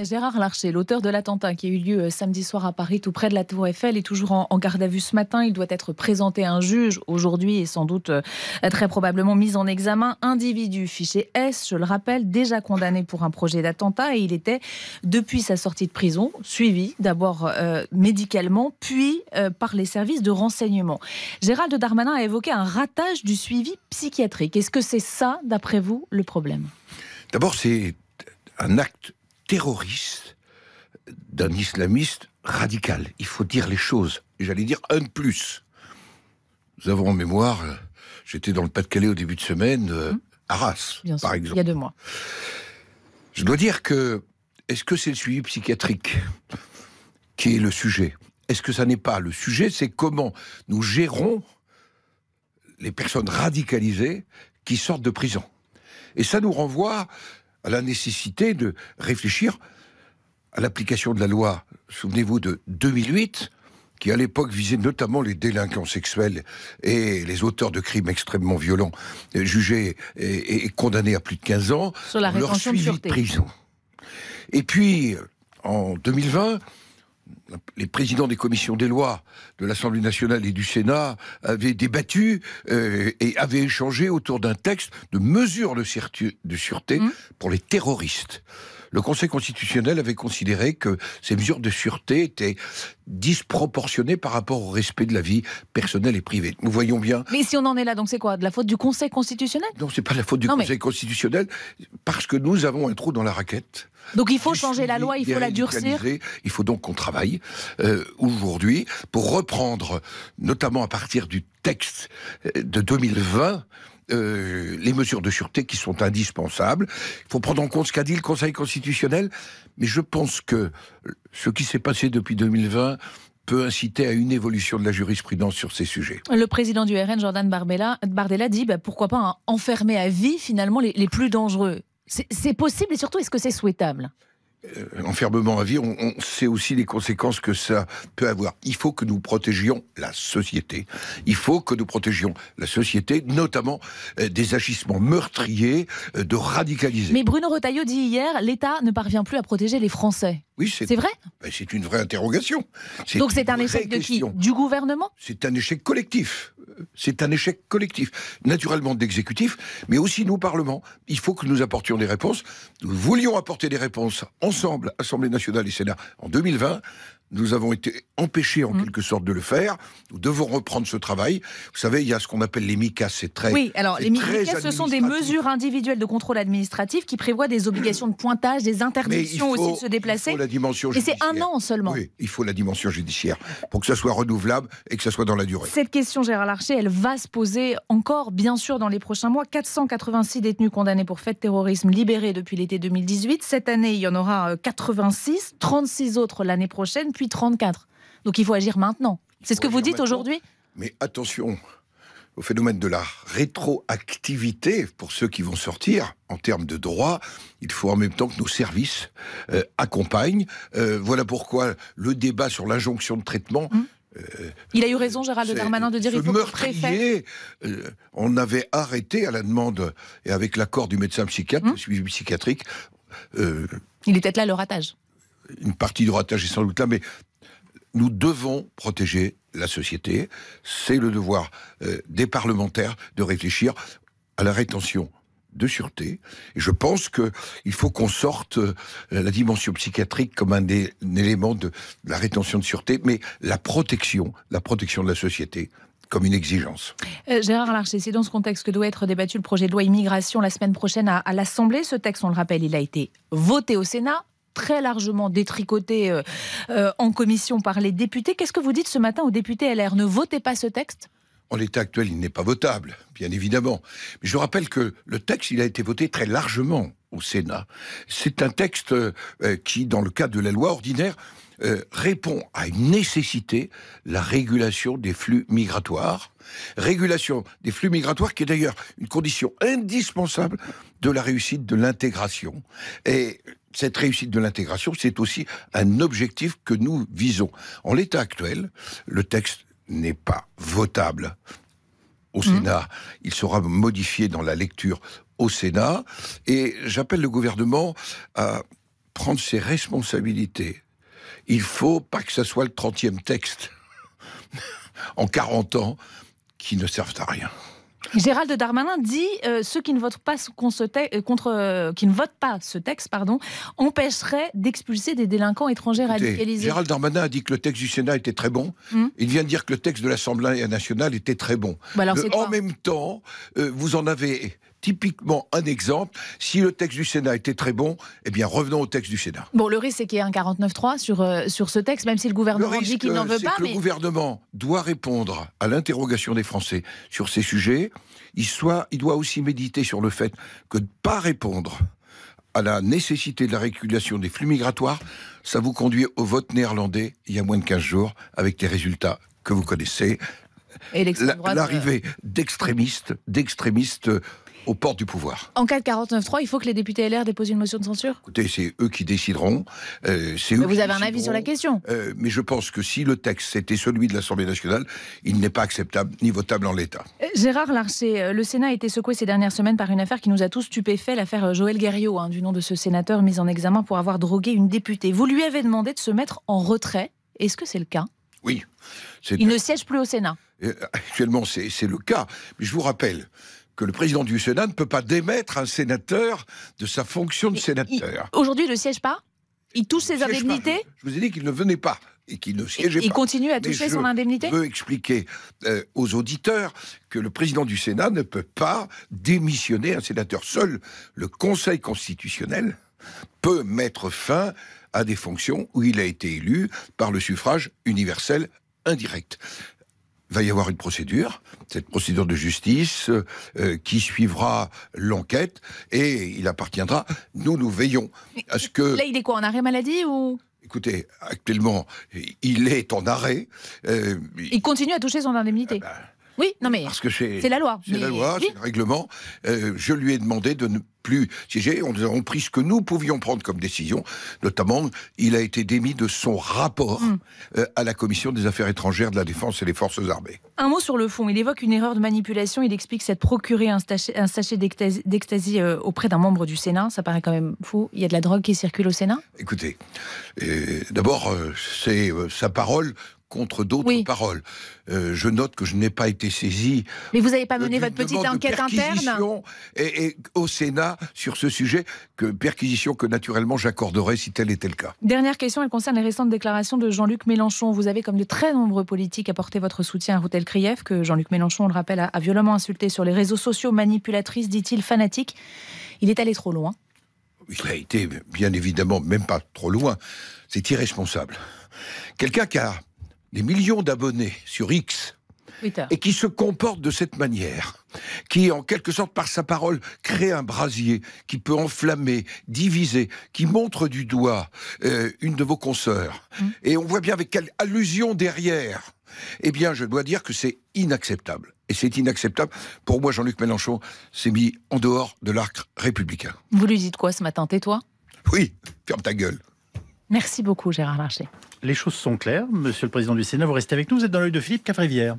Gérard Larcher, l'auteur de l'attentat qui a eu lieu euh, samedi soir à Paris, tout près de la Tour Eiffel, est toujours en garde à vue ce matin. Il doit être présenté à un juge aujourd'hui et sans doute euh, très probablement mis en examen. Individu fiché S, je le rappelle, déjà condamné pour un projet d'attentat et il était, depuis sa sortie de prison, suivi d'abord euh, médicalement, puis par les services de renseignement. Gérald Darmanin a évoqué un ratage du suivi psychiatrique. Est-ce que c'est ça, d'après vous, le problème D'abord, c'est un acte terroriste d'un islamiste radical. Il faut dire les choses. J'allais dire un de plus. Nous avons en mémoire, euh, j'étais dans le Pas-de-Calais au début de semaine, euh, hum. Arras, par exemple. Il y a deux mois. Je dois dire que, est-ce que c'est le suivi psychiatrique qui est le sujet Est-ce que ça n'est pas le sujet C'est comment nous gérons les personnes radicalisées qui sortent de prison. Et ça nous renvoie à la nécessité de réfléchir à l'application de la loi, souvenez-vous, de 2008, qui à l'époque visait notamment les délinquants sexuels et les auteurs de crimes extrêmement violents, jugés et, condamnés à plus de 15 ans, leur suivi de, prison. Et puis, en 2020, les présidents des commissions des lois de l'Assemblée nationale et du Sénat avaient débattu euh, et avaient échangé autour d'un texte de mesures de, sûreté, mmh. pour les terroristes le Conseil constitutionnel avait considéré que ces mesures de sûreté étaient disproportionnées par rapport au respect de la vie personnelle et privée. Nous voyons bien. Mais si on en est là, donc c'est quoi De la faute du Conseil constitutionnel Non, c'est pas la faute du Conseil constitutionnel, parce que nous avons un trou dans la raquette. Donc il faut changer la loi, il faut la durcir. Il faut donc qu'on travaille euh, aujourd'hui pour reprendre, notamment à partir du texte euh, de 2020, euh, les mesures de sûreté qui sont indispensables. Il faut prendre en compte ce qu'a dit le Conseil constitutionnel, mais je pense que ce qui s'est passé depuis 2020 peut inciter à une évolution de la jurisprudence sur ces sujets. Le président du RN, Jordan Barbella, Bardella, dit bah, pourquoi pas enfermer à vie finalement les, les plus dangereux. C'est possible et surtout est-ce que c'est souhaitable euh, enfermement à vie, on, sait aussi les conséquences que ça peut avoir. Il faut que nous protégions la société. Il faut que nous protégions la société, notamment euh, des agissements meurtriers, euh, de radicaliser. Mais Bruno Retailleau dit hier, l'État ne parvient plus à protéger les Français c'est vrai. Ben, c'est une vraie interrogation. Donc c'est un échec de qui Du gouvernement C'est un échec collectif. C'est un échec collectif. Naturellement d'exécutif, mais aussi nous, Parlement. Il faut que nous apportions des réponses. Nous voulions apporter des réponses ensemble, Assemblée nationale et Sénat, en 2020. Nous avons été empêchés en mmh. quelque sorte de le faire. Nous devons reprendre ce travail. Vous savez, il y a ce qu'on appelle les MICA, c'est très. Oui, alors les MICA, ce sont des mesures individuelles de contrôle administratif qui prévoient des obligations de pointage, des interdictions aussi de se déplacer dimension judiciaire. Et c'est un an seulement. Oui, il faut la dimension judiciaire pour que ça soit renouvelable et que ça soit dans la durée. Cette question, Gérard Larcher, elle va se poser encore, bien sûr, dans les prochains mois. 486 détenus condamnés pour fait de terrorisme libérés depuis l'été 2018. Cette année, il y en aura 86, euh, 36 autres l'année prochaine, puis 34. Donc il faut agir maintenant. C'est ce que vous dites aujourd'hui Mais attention, au phénomène de la rétroactivité pour ceux qui vont sortir en termes de droit. Il faut en même temps que nos services euh, accompagnent. Euh, voilà pourquoi le débat sur l'injonction de traitement. Hum. Euh, il a eu raison, Gérald Darmanin, de dire qu'il faut meurtrier, on avait arrêté à la demande et avec l'accord du médecin psychiatre, hum. suivi psychiatrique. il était là le ratage. Une partie du ratage est sans doute là, mais nous devons protéger la société, c'est le devoir euh, des parlementaires de réfléchir à la rétention de sûreté. Et je pense qu'il faut qu'on sorte euh, la dimension psychiatrique comme un, des, élément de, la rétention de sûreté, mais la protection, la protection de la société, comme une exigence. Euh, Gérard Larcher, c'est dans ce contexte que doit être débattu le projet de loi immigration la semaine prochaine à, à l'Assemblée. Ce texte, on le rappelle, il a été voté au Sénat, très largement détricoté euh, euh, en commission par les députés. Qu'est-ce que vous dites ce matin aux députés LR Ne votez pas ce texte en l'état actuel, il n'est pas votable, bien évidemment. Mais je rappelle que le texte, il a été voté très largement au Sénat. C'est un texte euh, qui, dans le cadre de la loi ordinaire, répond à une nécessité, la régulation des flux migratoires. Régulation des flux migratoires qui est d'ailleurs une condition indispensable de la réussite de l'intégration. Et cette réussite de l'intégration, c'est aussi un objectif que nous visons. En l'état actuel, le texte n'est pas votable au mmh. Sénat. Il sera modifié dans la lecture au Sénat. Et j'appelle le gouvernement à prendre ses responsabilités. Il faut pas que ce soit le 30e texte en 40 ans qui ne serve à rien. Gérald Darmanin dit euh, ceux qui ne votent pas euh, euh, qui ne votent pas ce texte pardon empêcheraient d'expulser des délinquants étrangers à radicalisés. Gérald Darmanin a dit que le texte du Sénat était très bon. Hmm. Il vient de dire que le texte de l'Assemblée nationale était très bon. Bah en même temps, vous en avez typiquement un exemple. Si le texte du Sénat était très bon, eh bien revenons au texte du Sénat. Bon, le risque, c'est qu'il y ait un 49-3 sur, euh, sur ce texte, même si le gouvernement le dit qu'il n'en veut pas. Que Le gouvernement doit répondre à l'interrogation des Français sur ces sujets. Il, soit, il doit aussi méditer sur le fait que de ne pas répondre à la nécessité de la régulation des flux migratoires, ça vous conduit au vote néerlandais il y a moins de 15 jours, avec des résultats que vous connaissez. L'arrivée d'extrémistes, d'extrémistes euh, aux portes du pouvoir. En cas de 49-3, il faut que les députés LR déposent une motion de censure Écoutez, c'est eux qui décideront. Euh, mais vous avez un avis sur la question euh, Mais je pense que si le texte était celui de l'Assemblée nationale, il n'est pas acceptable ni votable en l'État. Euh, Gérard Larcher, le Sénat a été secoué ces dernières semaines par une affaire qui nous a tous stupéfaits, l'affaire Joël Guerriot, hein, du nom de ce sénateur mis en examen pour avoir drogué une députée. Vous lui avez demandé de se mettre en retrait. Est-ce que c'est le cas Oui. Il ne siège plus au Sénat. actuellement, c'est le cas. Mais je vous rappelle que le président du Sénat ne peut pas démettre un sénateur de sa fonction de sénateur. Aujourd'hui, il ne siège pas Il touche ses indemnités Je vous ai dit qu'il ne venait pas et qu'il ne siégeait pas. Il continue à toucher son indemnité Je veux expliquer euh, aux auditeurs que le président du Sénat ne peut pas démissionner un sénateur. Seul le Conseil constitutionnel peut mettre fin à des fonctions où il a été élu par le suffrage universel indirect va y avoir une procédure, cette procédure de justice euh, euh, qui suivra l'enquête et il appartiendra. Nous, nous veillons à ce que. Là, il est quoi en arrêt maladie ou Écoutez, actuellement, il est en arrêt. Euh, il continue à toucher son indemnité. Ah ben, oui, non mais. Parce que c'est la loi. C'est la loi, c'est le règlement. Euh, je lui ai demandé de ne plus siéger. On, a pris ce que nous pouvions prendre comme décision. Notamment, il a été démis de son rapport hmm. euh, à la Commission des affaires étrangères, de la défense et des forces armées. Un mot sur le fond. Il évoque une erreur de manipulation. Il explique s'être procuré un, un sachet d'ecstasy euh, auprès d'un membre du Sénat. Ça paraît quand même fou. Il y a de la drogue qui circule au Sénat Écoutez, d'abord, c'est sa parole contre d'autres paroles. Euh, je note que je n'ai pas été saisi. Mais vous n'avez pas mené votre petite enquête interne et, au Sénat sur ce sujet, que perquisition que naturellement j'accorderais si tel était le cas. Dernière question, elle concerne les récentes déclarations de Jean-Luc Mélenchon. Vous avez, comme de très nombreux politiques, apporté votre soutien à Routel Kriev, que Jean-Luc Mélenchon, on le rappelle, a, violemment insulté sur les réseaux sociaux, manipulatrice, dit-il, fanatique. Il est allé trop loin il a été, bien évidemment, même pas trop loin. C'est irresponsable. Quelqu'un qui a des millions d'abonnés sur X et qui se comporte de cette manière, qui en quelque sorte par sa parole crée un brasier qui peut enflammer, diviser, qui montre du doigt euh, une de vos consoeurs. Mmh. Et on voit bien avec quelle allusion derrière. Eh bien, je dois dire que c'est inacceptable. Et c'est inacceptable. Pour moi, Jean-Luc Mélenchon s'est mis en dehors de l'arc républicain. Vous lui dites quoi ce matin Tais-toi Oui, ferme ta gueule. Merci beaucoup, Gérard Larcher les choses sont claires. Monsieur le Président du Sénat, vous restez avec nous. Vous êtes dans l'œil de Philippe rivières.